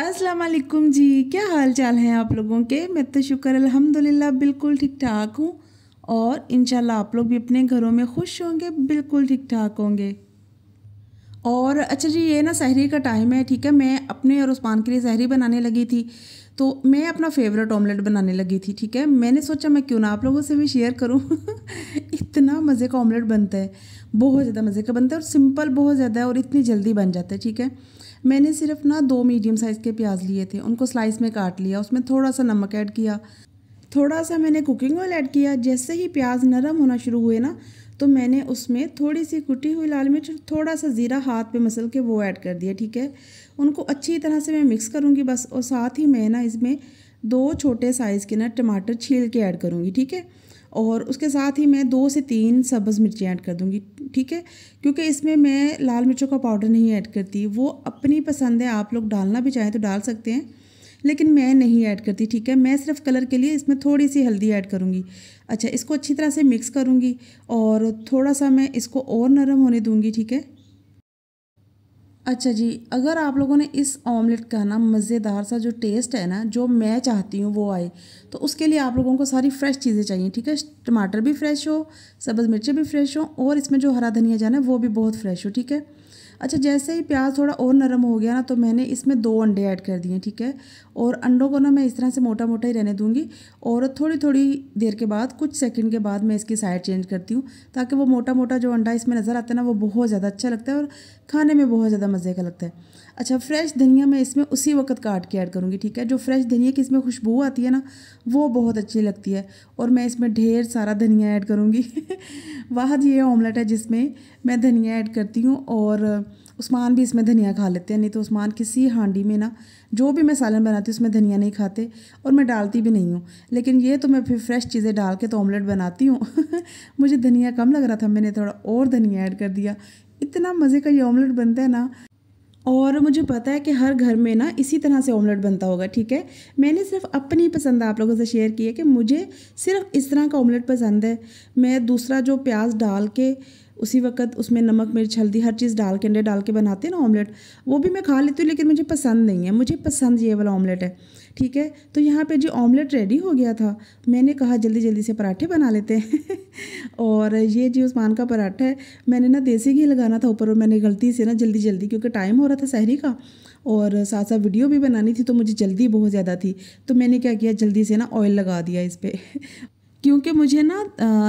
असलकुम जी क्या हाल चाल हैं आप लोगों के मैं तो शुक्र अल्हम्दुलिल्लाह बिल्कुल ठीक ठाक हूँ और इन आप लोग भी अपने घरों में खुश होंगे बिल्कुल ठीक ठाक होंगे और अच्छा जी ये ना सहरी का टाइम है ठीक है मैं अपने और उस्मान के लिए सहरी बनाने लगी थी तो मैं अपना फेवरेट ऑमलेट बनाने लगी थी ठीक है मैंने सोचा मैं क्यों ना आप लोगों से भी शेयर करूं इतना मज़े का ऑमलेट बनता है बहुत ज़्यादा मज़े का बनता है और सिंपल बहुत ज़्यादा है और इतनी जल्दी बन जाता है ठीक है मैंने सिर्फ ना दो मीडियम साइज़ के प्याज लिए थे उनको स्लाइस में काट लिया उसमें थोड़ा सा नमक ऐड किया थोड़ा सा मैंने कुकिंग ऑयल ऐड किया जैसे ही प्याज नरम होना शुरू हुए ना तो मैंने उसमें थोड़ी सी कुटी हुई लाल मिर्च थोड़ा सा ज़ीरा हाथ पे मसल के वो ऐड कर दिया ठीक है उनको अच्छी तरह से मैं मिक्स करूँगी बस और साथ ही मैं ना इसमें दो छोटे साइज़ के ना टमाटर छील के ऐड करूँगी ठीक है और उसके साथ ही मैं दो से तीन सब्ज़ मिर्ची ऐड कर दूँगी ठीक है क्योंकि इसमें मैं लाल मिर्चों का पाउडर नहीं ऐड करती वो अपनी पसंद है आप लोग डालना भी चाहें तो डाल सकते हैं लेकिन मैं नहीं ऐड करती ठीक है मैं सिर्फ कलर के लिए इसमें थोड़ी सी हल्दी ऐड करूँगी अच्छा इसको अच्छी तरह से मिक्स करूँगी और थोड़ा सा मैं इसको और नरम होने दूँगी ठीक है अच्छा जी अगर आप लोगों ने इस ऑमलेट का ना मज़ेदार सा जो टेस्ट है ना जो मैं चाहती हूँ वो आए तो उसके लिए आप लोगों को सारी फ्रेश चीज़ें चाहिए ठीक है टमाटर भी फ्रेश हो सब्ज़ मिर्चें भी फ्रेश हो और इसमें जो हरा धनिया जाना है वो भी बहुत फ्रेश हो ठीक है अच्छा जैसे ही प्याज थोड़ा और नरम हो गया ना तो मैंने इसमें दो अंडे ऐड कर दिए ठीक है और अंडों को ना मैं इस तरह से मोटा मोटा ही रहने दूंगी और थोड़ी थोड़ी देर के बाद कुछ सेकंड के बाद मैं इसकी साइड चेंज करती हूँ ताकि वो मोटा मोटा जो अंडा इसमें नज़र आता है ना वो बहुत ज़्यादा अच्छा लगता है और खाने में बहुत ज़्यादा मज़े का लगता है अच्छा फ्रेश धनिया मैं इसमें उसी वक्त काट के ऐड करूँगी ठीक है जो फ्रेश धनिया की इसमें खुशबू आती है ना वो बहुत अच्छी लगती है और मैं इसमें ढेर सारा धनिया ऐड करूँगी वाहद ये ऑमलेट है जिसमें मैं धनिया ऐड करती हूँ और उस्मान भी इसमें धनिया खा लेते हैं नहीं तो उस्मान किसी हांडी में ना जो भी मैं सालन बनाती हूँ उसमें धनिया नहीं खाते और मैं डालती भी नहीं हूँ लेकिन ये तो मैं फिर फ्रेश चीज़ें डाल के तो ऑमलेट बनाती हूँ मुझे धनिया कम लग रहा था मैंने थोड़ा और धनिया ऐड कर दिया इतना मज़े का ये ऑमलेट बनता है ना और मुझे पता है कि हर घर में ना इसी तरह से ऑमलेट बनता होगा ठीक है मैंने सिर्फ अपनी पसंद आप लोगों से शेयर की है कि मुझे सिर्फ इस तरह का ऑमलेट पसंद है मैं दूसरा जो प्याज डाल के उसी वक्त उसमें नमक मिर्च हल्दी हर चीज़ डाल के अंडे डाल के बनाते हैं ना ऑमलेट वो भी मैं खा लेती हूँ लेकिन मुझे पसंद नहीं है मुझे पसंद ये वाला ऑमलेट है ठीक है तो यहाँ पे जी ऑमलेट रेडी हो गया था मैंने कहा जल्दी जल्दी से पराठे बना लेते हैं और ये जी उस्मान का पराठा है मैंने ना देसी घी लगाना था ऊपर और मैंने गलती से ना जल्दी जल्दी क्योंकि टाइम हो रहा था शहरी का और साथ साथ वीडियो भी बनानी थी तो मुझे जल्दी बहुत ज़्यादा थी तो मैंने क्या किया जल्दी से ना ऑयल लगा दिया इस पर क्योंकि मुझे ना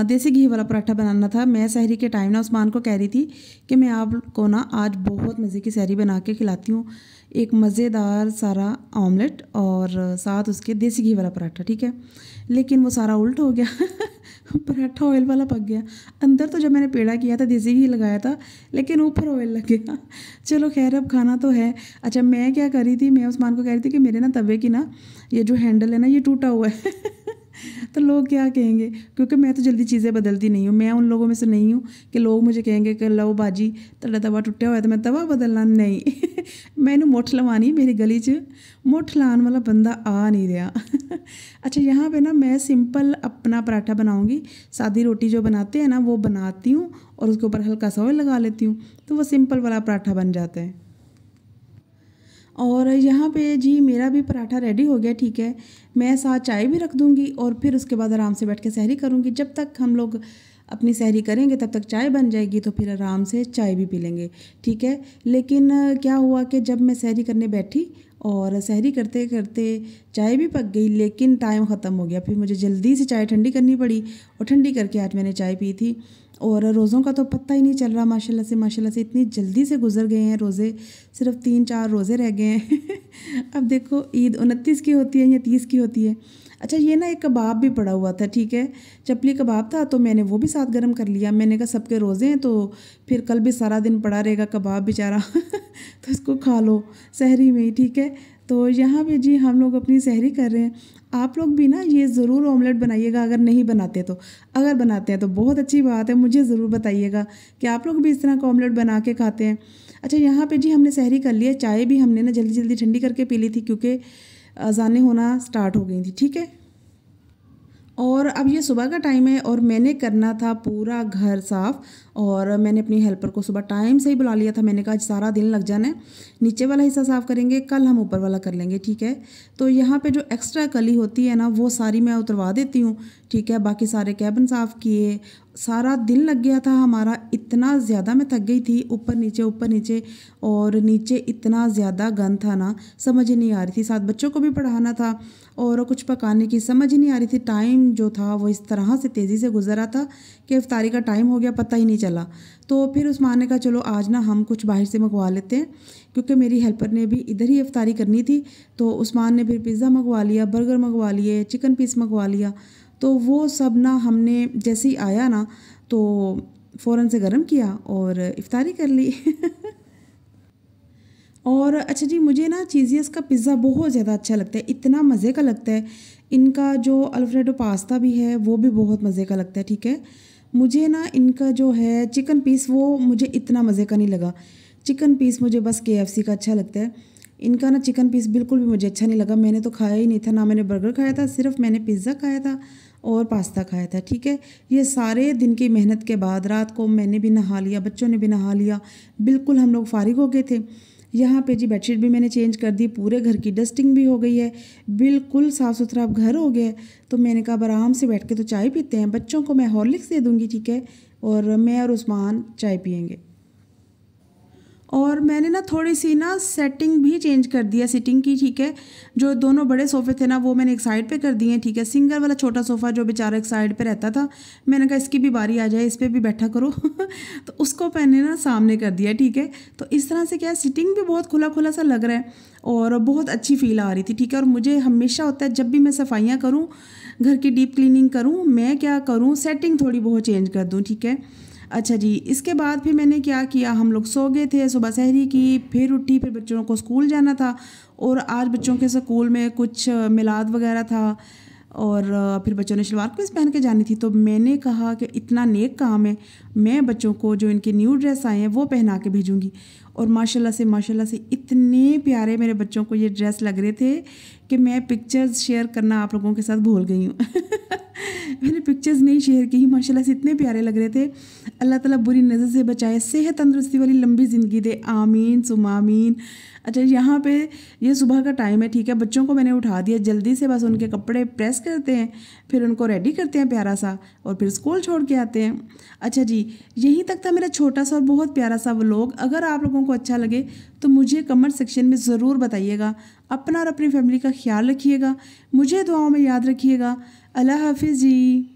देसी घी वाला पराठा बनाना था मैं सहरी के टाइम ना उस्मान को कह रही थी कि मैं आपको ना आज बहुत मज़े की सहरी बना के खिलाती हूँ एक मज़ेदार सारा ऑमलेट और साथ उसके देसी घी वाला पराठा ठीक है लेकिन वो सारा उल्ट हो गया पराठा ऑयल वाला पक गया अंदर तो जब मैंने पेड़ा किया था देसी घी लगाया था लेकिन ऊपर ऑयल लग गया चलो खैर अब खाना तो है अच्छा मैं क्या कर रही थी मैं उस्मान को कह रही थी कि मेरे ना तवे की ना ये जो हैंडल है ना ये टूटा हुआ है तो लोग क्या कहेंगे क्योंकि मैं तो जल्दी चीज़ें बदलती नहीं हूँ मैं उन लोगों में से नहीं हूँ कि लोग मुझे कहेंगे कि लो बाजी तड़ा तवा टुट्टिया होया तो मैं तवा बदलना नहीं मैं इन्हू मुठ लवानी मेरी गली च मुठ लान वाला बंदा आ नहीं रहा अच्छा यहाँ पे ना मैं सिंपल अपना पराठा बनाऊँगी सादी रोटी जो बनाते हैं ना वो बनाती हूँ और उसके ऊपर हल्का सा ऑयल लगा लेती हूँ तो वो सिंपल वाला पराठा बन जाता है और यहाँ पे जी मेरा भी पराठा रेडी हो गया ठीक है मैं साथ चाय भी रख दूँगी और फिर उसके बाद आराम से बैठ के सहरी करूँगी जब तक हम लोग अपनी सहरी करेंगे तब तक चाय बन जाएगी तो फिर आराम से चाय भी पी लेंगे ठीक है लेकिन क्या हुआ कि जब मैं सहरी करने बैठी और सहरी करते करते चाय भी पक गई लेकिन टाइम ख़त्म हो गया फिर मुझे जल्दी से चाय ठंडी करनी पड़ी और ठंडी करके आज मैंने चाय पी थी और रोज़ों का तो पता ही नहीं चल रहा माशाल्लाह से माशाल्लाह से इतनी जल्दी से गुजर गए हैं रोज़े सिर्फ तीन चार रोज़े रह गए हैं अब देखो ईद उनतीस की होती है या तीस की होती है अच्छा ये ना एक कबाब भी पड़ा हुआ था ठीक है चपली कबाब था तो मैंने वो भी साथ गर्म कर लिया मैंने कहा सबके रोज़े हैं तो फिर कल भी सारा दिन पड़ा रहेगा कबाब बेचारा तो इसको खा लो सहरी में ही ठीक है तो यहाँ पे जी हम लोग अपनी सहरी कर रहे हैं आप लोग भी ना ये ज़रूर ऑमलेट बनाइएगा अगर नहीं बनाते तो अगर बनाते हैं तो बहुत अच्छी बात है मुझे ज़रूर बताइएगा कि आप लोग भी इस तरह का ऑमलेट बना के खाते हैं अच्छा यहाँ पे जी हमने सहरी कर लिया चाय भी हमने ना जल्दी जल्दी ठंडी करके पी ली थी क्योंकि अजाने होना स्टार्ट हो गई थी ठीक है और अब ये सुबह का टाइम है और मैंने करना था पूरा घर साफ़ और मैंने अपनी हेल्पर को सुबह टाइम से ही बुला लिया था मैंने कहा आज सारा दिन लग जाना है नीचे वाला हिस्सा साफ़ करेंगे कल हम ऊपर वाला कर लेंगे ठीक है तो यहाँ पे जो एक्स्ट्रा कली होती है ना वो सारी मैं उतरवा देती हूँ ठीक है बाकी सारे कैबन साफ़ किए सारा दिन लग गया था हमारा इतना ज़्यादा मैं थक गई थी ऊपर नीचे ऊपर नीचे और नीचे इतना ज़्यादा गंद था ना समझ ही नहीं आ रही थी साथ बच्चों को भी पढ़ाना था और कुछ पकाने की समझ ही नहीं आ रही थी टाइम जो था वो इस तरह से तेज़ी से गुजरा था कि इफ्तारी का टाइम हो गया पता ही नहीं चला तो फिर उस्मान ने कहा चलो आज ना हम कुछ बाहर से मंगवा लेते हैं क्योंकि मेरी हेल्पर ने भी इधर ही इफ्तारी करनी थी तो उस्मान ने फिर पिज़्ज़ा मंगवा लिया बर्गर मंगवा लिए चिकन पीस मंगवा लिया तो वो सब ना हमने जैसे ही आया ना तो फ़ौरन से गर्म किया और इफ्तारी कर ली और अच्छा जी मुझे ना चीज़ियस का पिज़्ज़ा बहुत ज़्यादा अच्छा लगता है इतना मज़े का लगता है इनका जो अल्फ्रेडो पास्ता भी है वो भी बहुत मज़े का लगता है ठीक है मुझे ना इनका जो है चिकन पीस वो मुझे इतना मज़े का नहीं लगा चिकन पीस मुझे बस के का अच्छा लगता है इनका ना चिकन पीस बिल्कुल भी मुझे अच्छा नहीं लगा मैंने तो खाया ही नहीं था ना मैंने बर्गर खाया था सिर्फ मैंने पिज़्ज़ा खाया था और पास्ता खाया था ठीक है ये सारे दिन की मेहनत के बाद रात को मैंने भी नहा लिया बच्चों ने भी नहा लिया बिल्कुल हम लोग फारिग हो गए थे यहाँ पे जी बेडशीट भी मैंने चेंज कर दी पूरे घर की डस्टिंग भी हो गई है बिल्कुल साफ़ सुथरा अब घर हो गया तो मैंने कहा अब आराम से बैठ के तो चाय पीते हैं बच्चों को मैं हॉर्लिक्स दे दूँगी ठीक है और मैं और उस्मान चाय पियेंगे और मैंने ना थोड़ी सी ना सेटिंग भी चेंज कर दिया सिटिंग की ठीक है जो दोनों बड़े सोफ़े थे ना वो मैंने एक साइड पे कर दिए हैं ठीक है सिंगल वाला छोटा सोफ़ा जो बेचारा एक साइड पे रहता था मैंने कहा इसकी भी बारी आ जाए इस पर भी बैठा करो तो उसको मैंने ना सामने कर दिया ठीक है तो इस तरह से क्या है सिटिंग भी बहुत खुला खुला सा लग रहा है और बहुत अच्छी फील आ रही थी ठीक है और मुझे हमेशा होता है जब भी मैं सफाइयाँ करूँ घर की डीप क्लिनिंग करूँ मैं क्या करूँ सेटिंग थोड़ी बहुत चेंज कर दूँ ठीक है अच्छा जी इसके बाद फिर मैंने क्या किया हम लोग सो गए थे सुबह सहरी की फिर उठी फिर बच्चों को स्कूल जाना था और आज बच्चों के स्कूल में कुछ मिलाद वगैरह था और फिर बच्चों ने शलवार कमीज पहन के जानी थी तो मैंने कहा कि इतना नेक काम है मैं बच्चों को जो इनके न्यू ड्रेस आए हैं वो पहना के भेजूँगी और माशाल्लाह से माशाल्लाह से इतने प्यारे मेरे बच्चों को ये ड्रेस लग रहे थे कि मैं पिक्चर्स शेयर करना आप लोगों के साथ भूल गई हूँ मैंने पिक्चर्स नहीं शेयर की माशाल्लाह से इतने प्यारे लग रहे थे अल्लाह ताला बुरी नज़र से बचाए सेहत तंदरुस्ती वाली लंबी ज़िंदगी दे आमीन सुमामीन अच्छा यहाँ पे ये सुबह का टाइम है ठीक है बच्चों को मैंने उठा दिया जल्दी से बस उनके कपड़े प्रेस करते हैं फिर उनको रेडी करते हैं प्यारा सा और फिर स्कूल छोड़ के आते हैं अच्छा जी यहीं तक था मेरा छोटा सा और बहुत प्यारा सा व्लॉग अगर आप लोगों को अच्छा लगे तो मुझे कमेंट सेक्शन में ज़रूर बताइएगा अपना और अपनी फैमिली का ख्याल रखिएगा मुझे दुआओं में याद रखिएगा ألا حافظي